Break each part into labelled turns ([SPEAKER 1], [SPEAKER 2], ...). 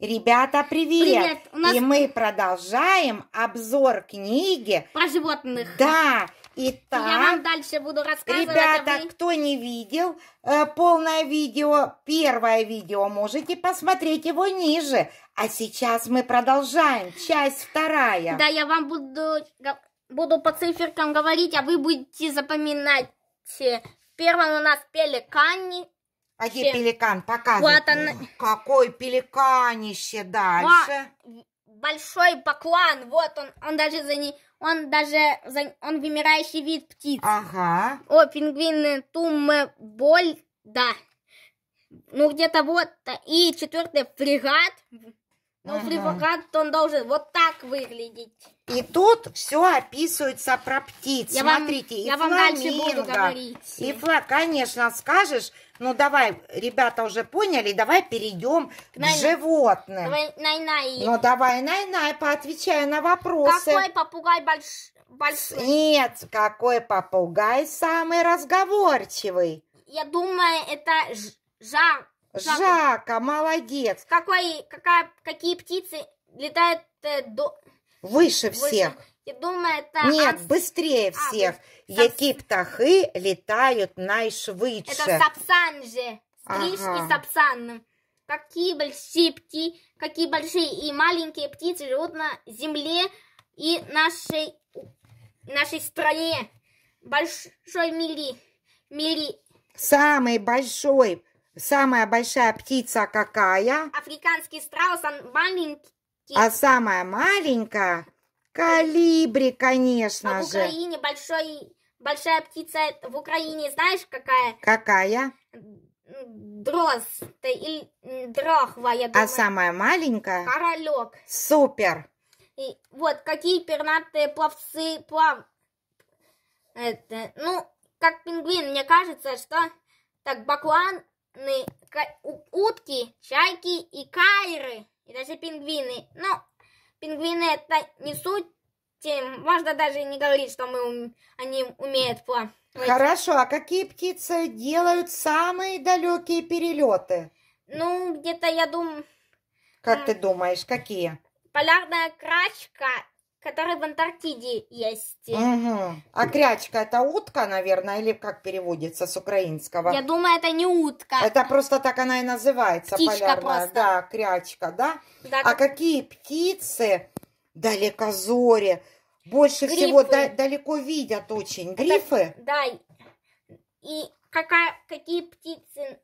[SPEAKER 1] Ребята, привет! Привет! У нас... И мы продолжаем обзор книги... Про животных. Да, Итак, я вам
[SPEAKER 2] дальше буду рассказывать. Ребята, а вы... кто
[SPEAKER 1] не видел э, полное видео, первое видео, можете посмотреть его ниже. А сейчас мы продолжаем, часть вторая. Да,
[SPEAKER 2] я вам буду, буду по циферкам говорить, а вы будете запоминать. Э, первым у нас пеликани, а где пеликан?
[SPEAKER 1] Показывай. Вот она. Какой пеликанище дальше.
[SPEAKER 2] О, большой поклан. Вот он. Он даже за не... Он даже... За... Он вымирающий вид птиц. Ага. О, пингвины, туммы, боль. Да. Ну, где-то вот. И четвертый фрегат.
[SPEAKER 1] Ну, флипокат,
[SPEAKER 2] он должен вот так выглядеть.
[SPEAKER 1] И тут все описывается про птиц. Я Смотрите, вам, и я фламинго, вам буду говорить. И фла, конечно, скажешь. Ну, давай, ребята уже поняли, давай перейдем к, най... к животным. Давай,
[SPEAKER 2] най-най. Ну,
[SPEAKER 1] давай, най-най, поотвечай на вопросы. Какой
[SPEAKER 2] попугай больш... большой? Нет,
[SPEAKER 1] какой попугай самый разговорчивый?
[SPEAKER 2] Я думаю, это жар... Жака.
[SPEAKER 1] Жака, молодец.
[SPEAKER 2] Какой, какая, какие птицы летают э, до...
[SPEAKER 1] Выше всех. Выше. Я думаю, это... Нет, от... быстрее а, всех. А, Які сап... птахи летают найшвидше? Это
[SPEAKER 2] сапсан же. Стрижки ага. сапсан. Какие большие пти, какие большие и маленькие птицы живут на земле и нашей, нашей стране. Большой мили, мили.
[SPEAKER 1] Самый большой Самая большая птица какая?
[SPEAKER 2] Африканский страус, он маленький.
[SPEAKER 1] А самая маленькая? Калибри, конечно а же. в Украине
[SPEAKER 2] большой, большая птица в Украине, знаешь, какая?
[SPEAKER 1] Какая?
[SPEAKER 2] дроз или дрохва, я а думаю. А
[SPEAKER 1] самая маленькая?
[SPEAKER 2] Королек.
[SPEAKER 1] Супер.
[SPEAKER 2] И вот какие пернатые пловцы плав... Это, ну, как пингвин, мне кажется, что так баклан ны утки, чайки и кайры, и даже пингвины. Но пингвины это не суть. Тем. Можно даже не говорить, что мы, они умеют плавать. Хорошо,
[SPEAKER 1] а какие птицы делают самые далекие перелеты?
[SPEAKER 2] Ну, где-то я думаю... Как ты
[SPEAKER 1] думаешь, какие?
[SPEAKER 2] Полярная крачка который в Антарктиде
[SPEAKER 1] есть. Угу. А крячка это утка, наверное, или как переводится с украинского? Я думаю, это не утка. Это просто так она и называется. Птичка полярная. просто. Да, крячка, да? да а как... какие птицы далекозори больше Грифы. всего да, далеко видят очень? Грифы? Это,
[SPEAKER 2] да. И какая, какие птицы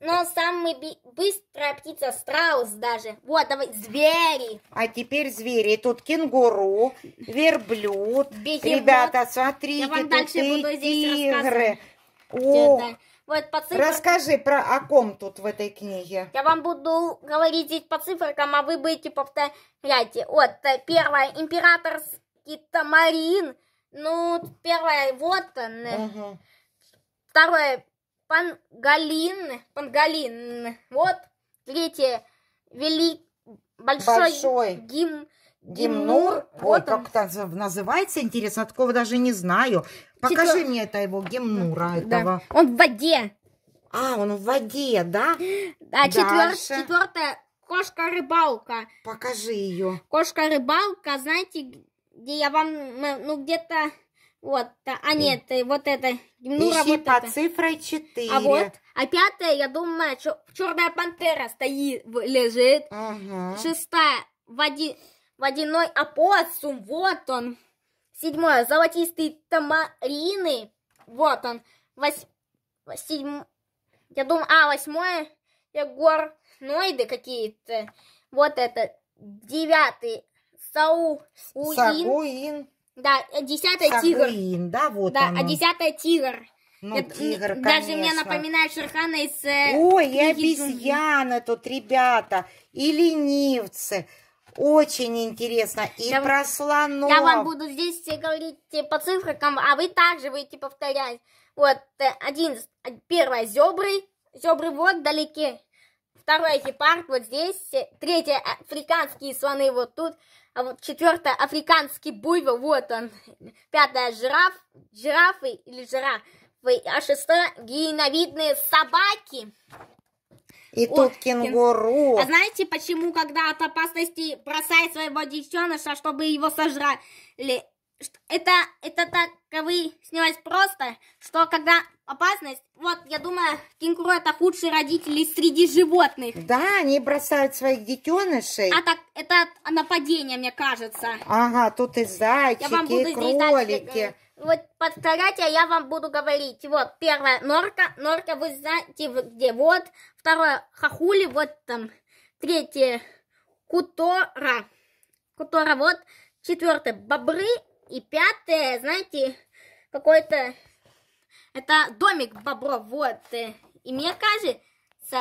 [SPEAKER 2] но самый быстрая птица страус даже. Вот, давай, звери.
[SPEAKER 1] А теперь звери. Тут кенгуру, верблюд. Бегемот. Ребята, смотрите, Я вам дальше тут буду тигры. О,
[SPEAKER 2] вот по цифр... Расскажи
[SPEAKER 1] про о ком тут в этой книге.
[SPEAKER 2] Я вам буду говорить здесь по цифрам, а вы будете повторять. Вот, э, первое, императорский тамарин. Ну, первое, вот он. Угу. Второе, Пангалин. Пангалин. Вот. Третье. Велик... Большой, Большой. гимн.
[SPEAKER 1] Гимнур, Ой, вот как это называется, интересно, такого даже не знаю. Покажи Типа... мне это его гимнура да. этого. Он в воде. А, он в воде, да? Да, четвер...
[SPEAKER 2] четвертая кошка-рыбалка. Покажи ее. Кошка-рыбалка, знаете, где я вам, ну, где-то вот, а нет, и... Э, вот это. Ну, Ищи вот по это. цифрой
[SPEAKER 1] 4. А вот,
[SPEAKER 2] а пятая, я думаю, чер черная пантера стоит, лежит. Угу. Шестая, води, водяной опоссум, а вот он. Седьмое, золотистый тамарины, вот он. Вось... Седьм... Я думаю, а, восьмое, егорноиды какие-то. Вот это, девятый, сау... Сауин. Да, э, десятая тигр. да, вот Да, оно. а десятая тигр. Ну, это, тигр, Даже конечно. мне напоминает Шерхана из... Э, Ой, и обезьяны
[SPEAKER 1] тут, ребята, и ленивцы. Очень интересно. И я, про слонов. Я вам буду
[SPEAKER 2] здесь э, говорить по цифрам, а вы также будете повторять. Вот, один, а, первое, зебры, зебры вот далеки. Второй гепард вот здесь. Третье, африканские слоны вот тут. А вот четвертое, африканский буйвол, вот он. Пятое, жираф, жирафы или жирафы. А шестое, гиеновидные собаки.
[SPEAKER 1] И Ох, тут кенгуру. А
[SPEAKER 2] знаете, почему когда от опасности бросает своего детеныша, чтобы его сожрали? это, это таковы снимать просто, что когда опасность, вот, я думаю, кенгуру это худшие родители среди животных. Да,
[SPEAKER 1] они бросают своих детенышей. А так,
[SPEAKER 2] это нападение, мне кажется.
[SPEAKER 1] Ага, тут и зайчики, я вам буду и кролики. Здесь э,
[SPEAKER 2] вот повторять, а я вам буду говорить. Вот, первое, норка, норка, вы знаете, где, вот. Второе, хахули, вот там. Третье, кутора, кутора, вот. Четвертое, бобры, и пятое, знаете, какой-то... Это домик бобров, вот. Э, и мне кажется,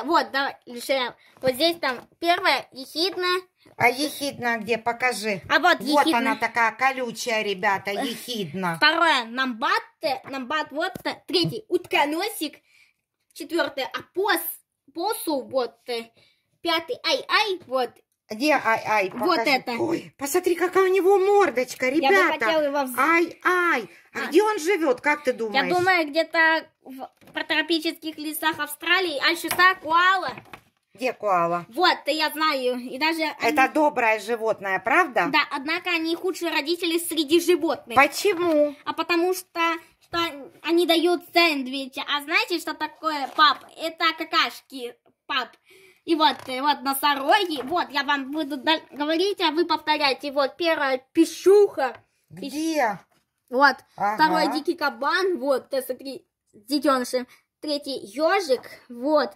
[SPEAKER 2] вот, давай, решаем. Вот здесь там первая
[SPEAKER 1] ехидное. А ехидна где? Покажи. А вот ехидна. Вот она такая колючая, ребята, ехидна. Второе, намбат, намбат, вот. Третий, утконосик.
[SPEAKER 2] Четвертый опос, посу, вот. Э, пятый, ай-ай,
[SPEAKER 1] вот. Где ай-ай? Вот это. Ой, посмотри, какая у него мордочка, ребята. Я бы хотела его... Ай-ай. А, а где он живет, как ты думаешь? Я думаю,
[SPEAKER 2] где-то в тропических лесах Австралии. А сюда куала.
[SPEAKER 1] Где куала?
[SPEAKER 2] Вот, я знаю. И даже
[SPEAKER 1] Это они... доброе животное, правда?
[SPEAKER 2] Да, однако они худшие родители среди животных. Почему? А потому что, что они дают сэндвичи. А знаете, что такое пап? Это какашки пап. И вот, и э, вот носороги. Вот, я вам буду говорить, а вы повторяйте. Вот, первая пищуха. Где? Вот, ага. второй дикий кабан. Вот, э, смотри, детеныши. Третий ежик. Вот,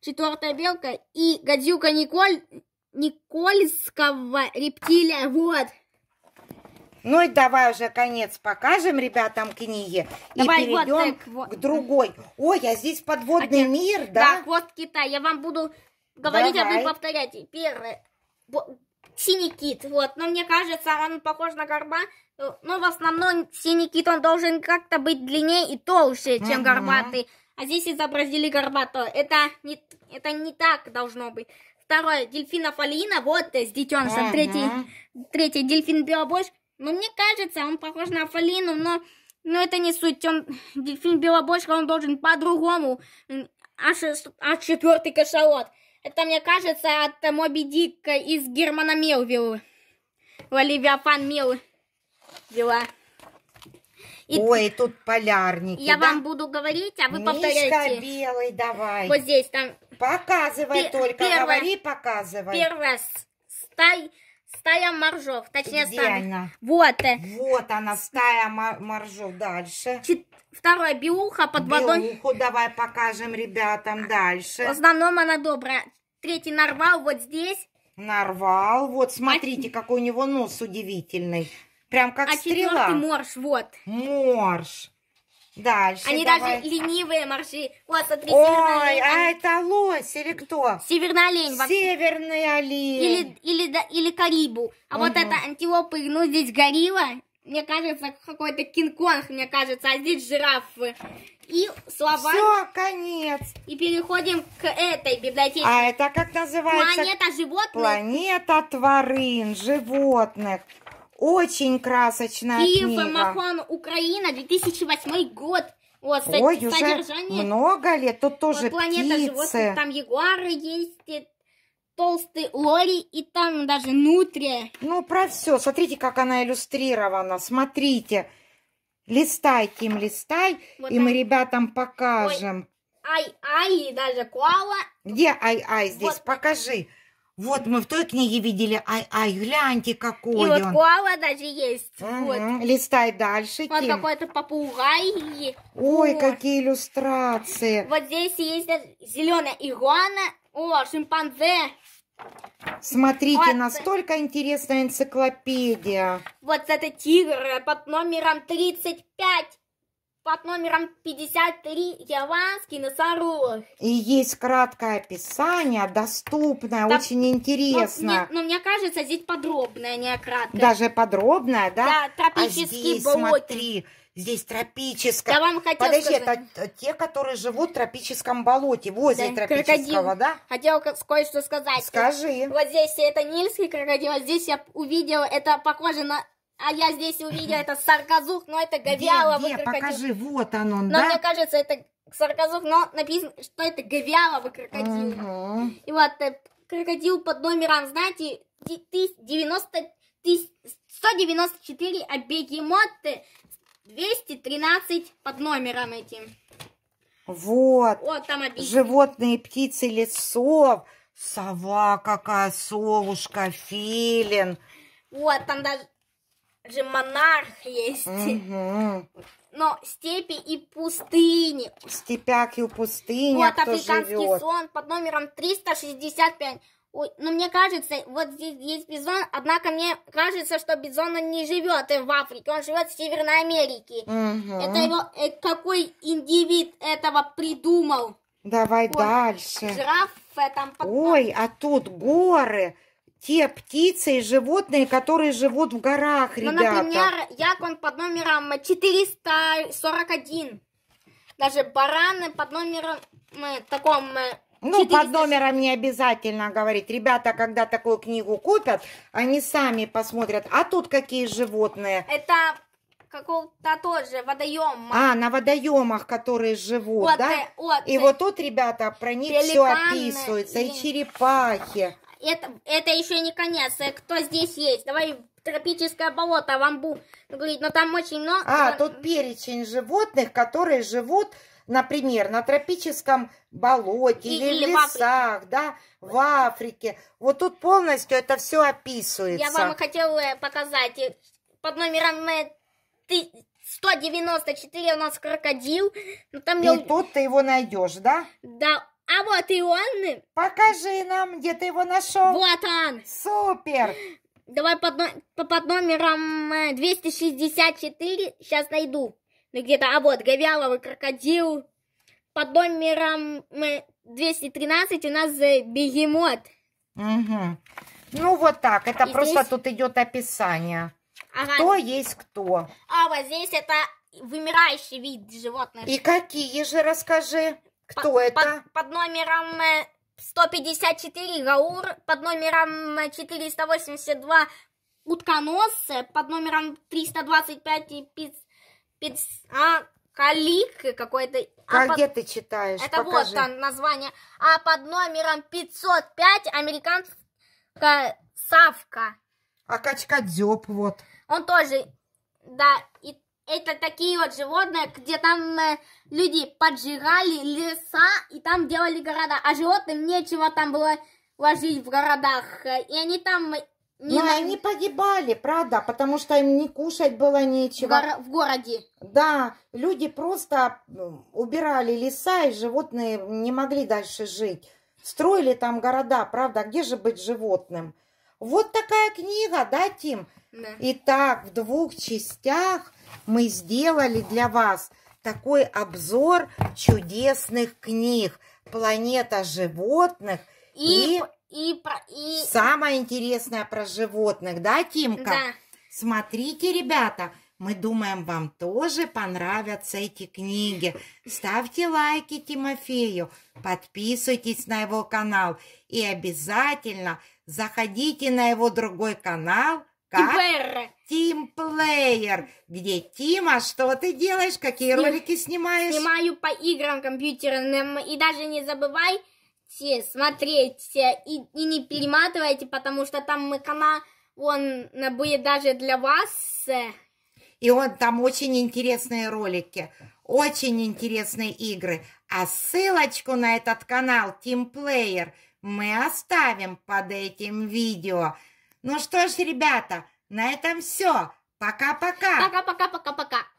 [SPEAKER 2] четвертая белка. И гадюка Николь...
[SPEAKER 1] Никольского рептилия. Вот. Ну и давай уже конец покажем ребятам книги давай, и перейдем вот, так, вот. к другой. Ой, а здесь подводный а мир, да? Да, вот кита. Я вам буду Говорить, Давай. а вы
[SPEAKER 2] повторяйте. Первое. Синий кит, вот. Но мне кажется, он похож на горба. Ну, но в основном синий кит, он должен как-то быть длиннее и толще, чем угу. горбатый. А здесь изобразили горбатого. Это не, это не так должно быть. Второе, дельфина Фалина, вот с детенцем. Угу. Третий, третий, дельфин Белобош. Но ну, мне кажется, он похож на Фалину, но, но это не суть. Он, дельфин Белобошка, он должен по-другому. А, а четвертый кашалот. Это, мне кажется, от Моби Дика из Германа Мелвилла. Левиафан Мелвилла.
[SPEAKER 1] И Ой, тут полярники. Я да? вам буду говорить, а вы Мишка повторяете. белый, давай. Вот здесь там. Показывай Пер только, первое, говори, показывай. Первое,
[SPEAKER 2] стай, стая моржов. Точнее, Где стая. она?
[SPEAKER 1] Вот. Э, вот она, стая моржов. Дальше. Чет... Второе, биуха под биуху водой. Биуху давай покажем ребятам дальше. В основном она добрая. Третий нарвал вот здесь. Нарвал. Вот, а смотрите, а... какой у него нос удивительный. Прям как а стрела. А четвертый морж, вот. Морж. Дальше Они давай. даже
[SPEAKER 2] ленивые моржи. Вот, смотри, Ой, олень, а
[SPEAKER 1] это лось или кто? Северный олень. Вообще. Северный
[SPEAKER 2] олень. Или, или, да, или карибу. А угу. вот это антилопы, ну, здесь горилла. Мне кажется, какой-то Кинг-Конг, мне кажется. А здесь жирафы.
[SPEAKER 1] И слова... Все,
[SPEAKER 2] конец. И переходим к этой библиотеке. А это
[SPEAKER 1] как называется? Планета животных. Планета тварин, животных. Очень красочная Киев, книга. Махон,
[SPEAKER 2] Украина, 2008 год. Вот, кстати, Ой, содержание... уже
[SPEAKER 1] много лет. Тут тоже вот, планета птицы. животных, там
[SPEAKER 2] ягуары есть, э, толстый
[SPEAKER 1] лори и там даже нутрия. Ну, про все. Смотрите, как она иллюстрирована. Смотрите. Листай, Ким, листай. Вот и там... мы ребятам покажем. Ой. Ай-ай,
[SPEAKER 2] даже куала.
[SPEAKER 1] Где ай-ай здесь? Вот. Покажи. Вот мы в той книге видели, ай, ай, гляньте, какой и он. И вот
[SPEAKER 2] коала даже есть. Угу. Вот.
[SPEAKER 1] Листай дальше, Вот какой-то
[SPEAKER 2] попугай. Ой, О.
[SPEAKER 1] какие иллюстрации.
[SPEAKER 2] Вот здесь есть зеленая игуана. О, шимпанзе.
[SPEAKER 1] Смотрите, вот. настолько интересная энциклопедия.
[SPEAKER 2] Вот это тигр под номером 35 под номером 53 Яванский носорог.
[SPEAKER 1] И есть краткое описание, доступное, так, очень ну, интересно. Но, но, ну,
[SPEAKER 2] но мне кажется, здесь подробное, не краткое. Даже
[SPEAKER 1] подробное, да? Да, тропические а здесь, болоты. смотри, здесь тропическое. я вам хотел Подожди, сказать. это те, которые живут в тропическом болоте, возле да, тропического, крокодил. да? Хотел кое-что сказать. Скажи. Вот
[SPEAKER 2] здесь это нильский крокодил, а здесь я увидела, это похоже на а я здесь увидела это сарказух, но это говяла. Где, где? Покажи,
[SPEAKER 1] вот оно, но да? мне
[SPEAKER 2] кажется, это сарказух, но написано, что это говяла вы крокодил. Угу. И вот э, крокодил под номером, знаете, 90, 194, а бегемоты 213 э, под номером этим.
[SPEAKER 1] Вот.
[SPEAKER 2] Вот там Животные,
[SPEAKER 1] птицы, лесов. Сова какая, совушка, филин.
[SPEAKER 2] Вот, там даже же монарх есть. Угу. Но степи и пустыни.
[SPEAKER 1] В степях и в пустыне. Вот кто африканский живет?
[SPEAKER 2] сон под номером 365. Ой, ну мне кажется, вот здесь есть бизон, однако мне кажется, что бизон он не живет в Африке, он живет в Северной Америке.
[SPEAKER 1] Угу. Это его
[SPEAKER 2] э, какой индивид этого придумал?
[SPEAKER 1] Давай Ой, дальше. Жираф там. Под... Ой, а тут горы те птицы и животные, которые живут в горах, ну, ребята. Ну, например,
[SPEAKER 2] якон под номером 441. Даже бараны под номером э, таком... 400... Э,
[SPEAKER 1] ну, под номером не обязательно говорить. Ребята, когда такую книгу купят, они сами посмотрят. А тут какие животные? Это
[SPEAKER 2] какого-то тоже водоема. А,
[SPEAKER 1] на водоемах, которые живут, вот, да? Э, вот, и вот тут, ребята, про них все описывается. И, и черепахи
[SPEAKER 2] это, это еще не конец. Э, кто здесь есть? Давай тропическое болото, вамбу. Говорит, но
[SPEAKER 1] там очень много... А, тут перечень животных, которые живут, например, на тропическом болоте или, или в лесах, в да, в Африке. Вот тут полностью это все описывается. Я вам
[SPEAKER 2] хотела э, показать. Под номером 194 э, у нас крокодил. Но ну, там И я... тут ты его найдешь, да? Да, а вот и он. Покажи нам, где ты его нашел. Вот он. Супер. Давай под, под номером 264. Э, Сейчас найду. Ну где-то, а вот, Гавяловый крокодил. Под номером 213 э, у нас э, бегемот.
[SPEAKER 1] Угу. Ну вот так, это и просто здесь... тут идет описание. Ага. Кто есть кто.
[SPEAKER 2] А вот здесь это вымирающий вид животных. И
[SPEAKER 1] какие же, расскажи. Кто под, это? Под,
[SPEAKER 2] под номером 154 э, Гаур, под номером 482 э, Утконосцы, под номером 325 Пиц... А, Калик какой-то.
[SPEAKER 1] А Где под... ты читаешь? Это Покажи. вот там
[SPEAKER 2] название. А под номером 505 американская Савка.
[SPEAKER 1] А Качкадзёб вот.
[SPEAKER 2] Он тоже, да, и это такие вот животные, где там э, люди поджигали леса и там делали города, а животным нечего там было ложить в городах, э, и они там... Не Но ну, на... они
[SPEAKER 1] погибали, правда, потому что им не кушать было нечего. В, горо... в городе. Да, люди просто ну, убирали леса, и животные не могли дальше жить. Строили там города, правда, где же быть животным? Вот такая книга, да, Тим? Да. Итак, в двух частях мы сделали для вас такой обзор чудесных книг «Планета животных» и, и, и, и... самое интересное про животных, да, Тимка? Да. Смотрите, ребята, мы думаем, вам тоже понравятся эти книги. Ставьте лайки Тимофею, подписывайтесь на его канал и обязательно заходите на его другой канал. Как? ИБР. Team Player, где Тима, что ты делаешь, какие Сним... ролики снимаешь? Снимаю по играм компьютерным.
[SPEAKER 2] И даже не забывай смотреть и, и не перематывайте, потому что там канал, он будет даже для вас.
[SPEAKER 1] И он там очень интересные ролики, очень интересные игры. А ссылочку на этот канал Team Player мы оставим под этим видео. Ну что ж, ребята, на этом все. Пока-пока. Пока-пока-пока-пока.